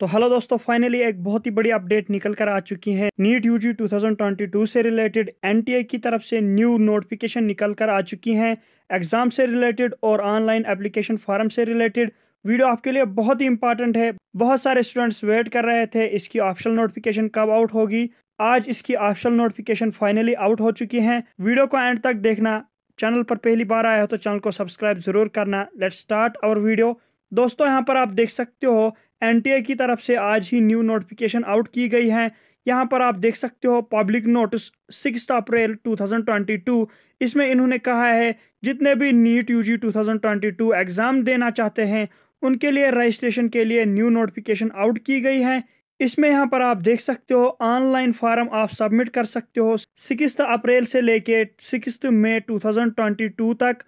तो हेलो दोस्तों फाइनली एक बहुत ही बड़ी अपडेट निकल कर आ चुकी है नीट यूजी 2022 से रिलेटेड एनटीए की तरफ से न्यू नोटिफिकेशन निकल कर आ चुकी है एग्जाम से रिलेटेड और ऑनलाइन एप्लीकेशन फॉर्म से रिलेटेड वीडियो आपके लिए बहुत ही इंपॉर्टेंट है बहुत सारे स्टूडेंट्स वेट कर रहे थे इसकी ऑप्शनल नोटिफिकेशन कब आउट होगी आज इसकी ऑप्शनल नोटिफिकेशन फाइनली आउट हो चुकी है वीडियो को एंड तक देखना चैनल पर पहली बार आया हो तो चैनल को सब्सक्राइब जरूर करना लेट स्टार्ट आवर वीडियो दोस्तों यहाँ पर आप देख सकते हो एन की तरफ से आज ही न्यू नोटिफिकेशन आउट की गई है यहाँ पर आप देख सकते हो पब्लिक नोटिस सिक्स अप्रैल 2022 इसमें इन्होंने कहा है जितने भी नीट यूजी 2022 एग्ज़ाम देना चाहते हैं उनके लिए रजिस्ट्रेशन के लिए न्यू नोटिफिकेशन आउट की गई है इसमें यहाँ पर आप देख सकते हो ऑनलाइन फॉर्म आप सबमिट कर सकते हो सिक्स अप्रैल से लेके सिक्स मई 2022 तक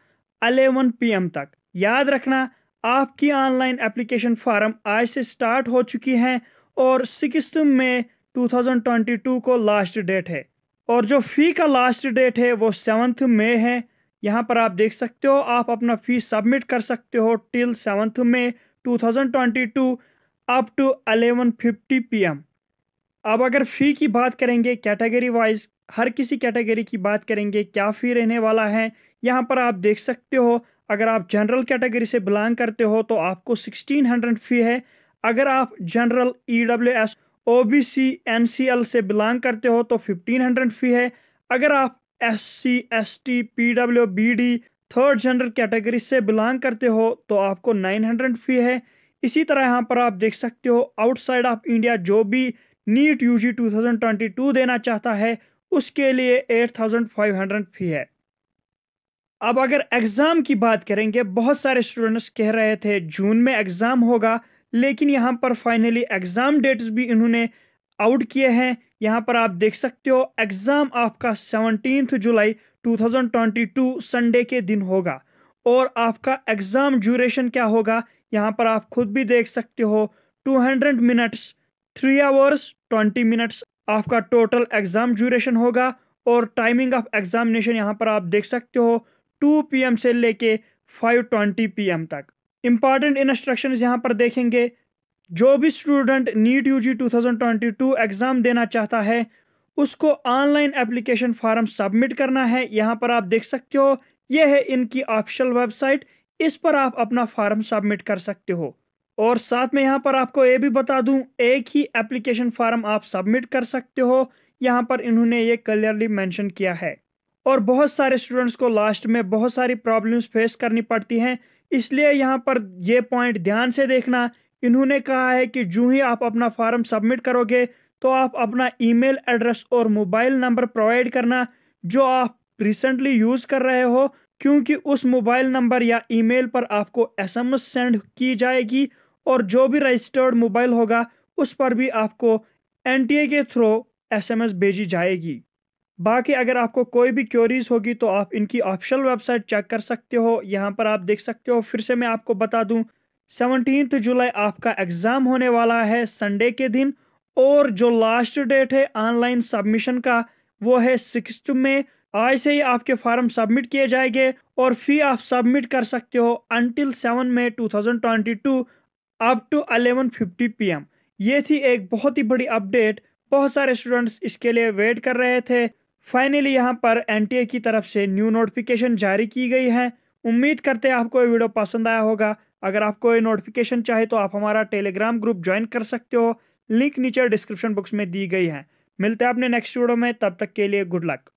11 पीएम तक याद रखना आपकी ऑनलाइन एप्लीकेशन फार्म आज से स्टार्ट हो चुकी हैं और सिक्स में 2022 को लास्ट डेट है और जो फ़ी का लास्ट डेट है वो सेवन्थ मे है यहाँ पर आप देख सकते हो आप अपना फ़ी सबमिट कर सकते हो till seventh May 2022 up to eleven fifty P अब अगर फ़ी की बात करेंगे कैटेगरी वाइज हर किसी कैटेगरी की बात करेंगे क्या फ़ी रहने वाला है यहाँ पर आप देख सकते हो अगर आप जनरल कैटेगरी से बिलोंग करते हो तो आपको सिक्सटीन हंड्रेड फ़ी है अगर आप general E W S O B C N C L से बिलोंग करते हो तो फिफ्टीन हंड्रेड फ़ी है अगर आप S C S T P W B D third general category से बिलोंग करते हो तो आपको नाइन हंड्रेड फ़ी है इसी तरह यहाँ पर आप देख सकते हो आउटसाइड ऑफ इंडिया जो भी नीट यू जी टू देना चाहता है उसके लिए eight thousand five hundred fee है अब अगर एग्ज़ाम की बात करेंगे बहुत सारे स्टूडेंट्स कह रहे थे जून में एग्ज़ाम होगा लेकिन यहाँ पर फाइनली एग्ज़ाम डेट्स भी इन्होंने आउट किए हैं यहाँ पर आप देख सकते हो एग्ज़ाम आपका सेवनटीन जुलाई 2022 संडे के दिन होगा और आपका एग्ज़ाम ड्यूरेशन क्या होगा यहाँ पर आप खुद भी देख सकते हो 200 मिनट्स थ्री आवर्स 20 मिनट्स आपका टोटल एग्ज़ाम ड्यूरेशन होगा और टाइमिंग ऑफ एग्ज़ामिनेशन यहाँ पर आप देख सकते हो टू पीएम से लेके फाइव ट्वेंटी पीएम तक इम्पॉर्टेंट इंस्ट्रक्शन यहाँ पर देखेंगे जो भी स्टूडेंट नीट यूजी 2022 एग्ज़ाम देना चाहता है उसको ऑनलाइन एप्लीकेशन फॉर्म सबमिट करना है यहाँ पर आप देख सकते हो यह है इनकी ऑफिशियल वेबसाइट इस पर आप अपना फॉर्म सबमिट कर सकते हो और साथ में यहाँ पर आपको ये भी बता दूँ एक ही एप्लीकेशन फॉर्म आप सबमिट कर सकते हो यहाँ पर इन्होंने ये क्लियरली मेंशन किया है और बहुत सारे स्टूडेंट्स को लास्ट में बहुत सारी प्रॉब्लम्स फेस करनी पड़ती हैं इसलिए यहाँ पर ये पॉइंट ध्यान से देखना इन्होंने कहा है कि जूँ ही आप अपना फॉर्म सबमिट करोगे तो आप अपना ईमेल एड्रेस और मोबाइल नंबर प्रोवाइड करना जो आप रिसेंटली यूज़ कर रहे हो क्योंकि उस मोबाइल नंबर या ईमेल पर आपको एसएमएस सेंड की जाएगी और जो भी रजिस्टर्ड मोबाइल होगा उस पर भी आपको एनटीए के थ्रू एसएमएस भेजी जाएगी बाकी अगर आपको कोई भी क्योरीज होगी तो आप इनकी ऑफिशियल वेबसाइट चेक कर सकते हो यहाँ पर आप देख सकते हो फिर से मैं आपको बता दूँ सेवनटीन जुलाई आपका एग्ज़ाम होने वाला है संडे के दिन और जो लास्ट डेट है ऑनलाइन सबमिशन का वो है सिक्स में आज से ही आपके फॉर्म सबमिट किए जाएंगे और फी आप सबमिट कर सकते हो until seven May two thousand twenty two up to eleven fifty P M ये थी एक बहुत ही बड़ी अपडेट बहुत सारे स्टूडेंट्स इसके लिए वेट कर रहे थे फाइनली यहाँ पर एन की तरफ से न्यू नोटिफिकेशन जारी की गई है उम्मीद करते हैं आपको ये वीडियो पसंद आया होगा अगर आपको ये नोटिफिकेशन चाहिए तो आप हमारा टेलीग्राम ग्रुप ज्वाइन कर सकते हो लिंक नीचे डिस्क्रिप्शन बॉक्स में दी गई है मिलते हैं अपने नेक्स्ट वीडियो में तब तक के लिए गुड लक